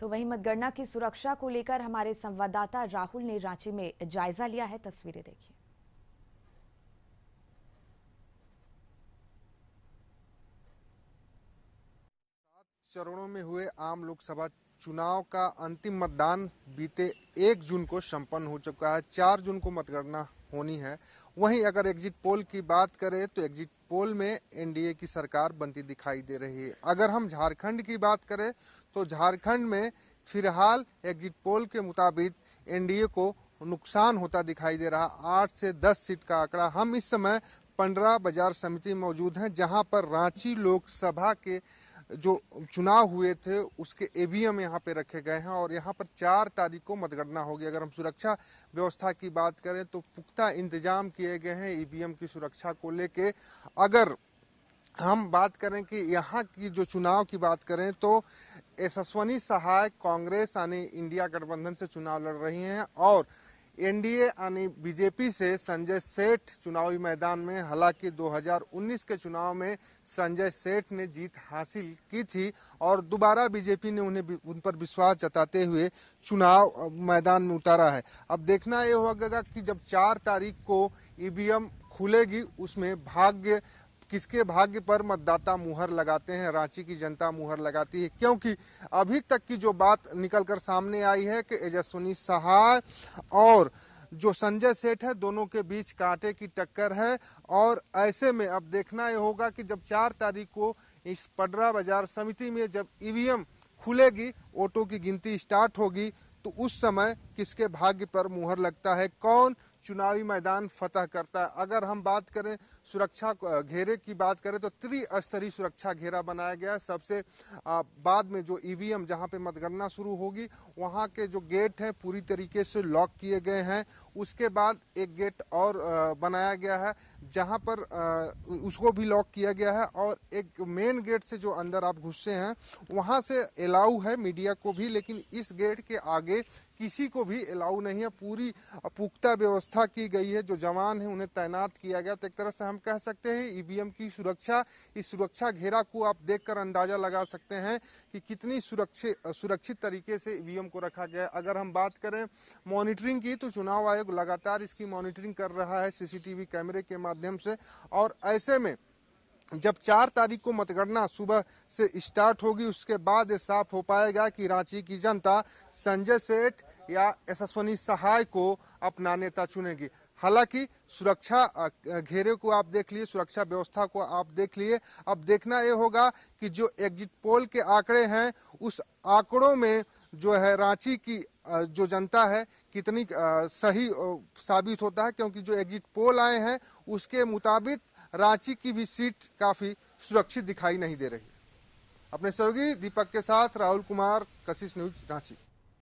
तो वहीं मतगणना की सुरक्षा को लेकर हमारे संवाददाता राहुल ने रांची में जायजा लिया है तस्वीरें देखिए चरणों में हुए आम लोकसभा चुनाव का अंतिम मतदान बीते एक जून को संपन्न हो चुका है चार जून को मतगणना होनी है वहीं अगर एग्जिट पोल की बात करें तो एग्जिट पोल में एनडीए की सरकार बनती दिखाई दे रही है अगर हम झारखंड की बात करें तो झारखंड में फिलहाल एग्जिट पोल के मुताबिक एनडीए को नुकसान होता दिखाई दे रहा आठ से दस सीट का आंकड़ा हम इस समय पंडरा बाजार समिति मौजूद हैं जहां पर रांची लोकसभा के जो चुनाव हुए थे उसके एवीएम यहाँ पे रखे गए हैं और यहाँ पर चार तारीख को मतगणना होगी अगर हम सुरक्षा व्यवस्था की बात करें तो पुख्ता इंतजाम किए गए हैं ईवीएम की सुरक्षा को लेके अगर हम बात करें कि यहाँ की जो चुनाव की बात करें तो यशस्वनी सहाय कांग्रेस यानी इंडिया गठबंधन से चुनाव लड़ रही हैं और एनडीए यानी बीजेपी से संजय सेठ चुनावी मैदान में हालांकि 2019 के चुनाव में संजय सेठ ने जीत हासिल की थी और दोबारा बीजेपी ने उन्हें उन पर विश्वास जताते हुए चुनाव मैदान में उतारा है अब देखना यह होगा कि जब 4 तारीख को ईवीएम खुलेगी उसमें भाग्य किसके भाग्य पर मतदाता मुहर लगाते हैं रांची की जनता मुहर लगाती है क्योंकि अभी तक की जो बात निकलकर सामने आई है कि एजस्वनी सहाय और जो संजय सेठ है दोनों के बीच कांटे की टक्कर है और ऐसे में अब देखना यह होगा कि जब चार तारीख को इस पडरा बाजार समिति में जब ईवीएम खुलेगी वोटों की गिनती स्टार्ट होगी तो उस समय किसके भाग्य पर मुहर लगता है कौन चुनावी मैदान फतह करता है अगर हम बात करें सुरक्षा घेरे की बात करें तो त्रिस्तरीय सुरक्षा घेरा बनाया गया है सबसे बाद में जो ईवीएम जहां पे मतगणना शुरू होगी वहां के जो गेट हैं पूरी तरीके से लॉक किए गए हैं उसके बाद एक गेट और बनाया गया है जहां पर उसको भी लॉक किया गया है और एक मेन गेट से जो अंदर आप घुसते हैं वहां से अलाउ है मीडिया को भी लेकिन इस गेट के आगे किसी को भी अलाउ नहीं है पूरी पुख्ता व्यवस्था की गई है जो जवान है उन्हें तैनात किया गया तो एक तरह से हम कह सकते हैं ईवीएम की सुरक्षा इस सुरक्षा घेरा को आप देखकर अंदाजा लगा सकते हैं कि कितनी सुरक्षित सुरक्षित तरीके से ईवीएम को रखा गया है अगर हम बात करें मॉनिटरिंग की तो चुनाव आयोग लगातार इसकी मॉनिटरिंग कर रहा है सीसीटीवी कैमरे के माध्यम से और ऐसे में जब चार तारीख को मतगणना सुबह से स्टार्ट होगी उसके बाद ये साफ हो पाएगा कि रांची की जनता संजय सेठ या यशस्वनी सहाय को अपना नेता चुनेगी हालांकि सुरक्षा घेरे को आप देख लिए सुरक्षा व्यवस्था को आप देख लिए अब देखना ये होगा कि जो एग्जिट पोल के आंकड़े हैं उस आंकड़ों में जो है रांची की जो जनता है कितनी सही साबित होता है क्योंकि जो एग्जिट पोल आए हैं उसके मुताबिक रांची की भी सीट काफी सुरक्षित दिखाई नहीं दे रही अपने सहयोगी दीपक के साथ राहुल कुमार कशिश न्यूज रांची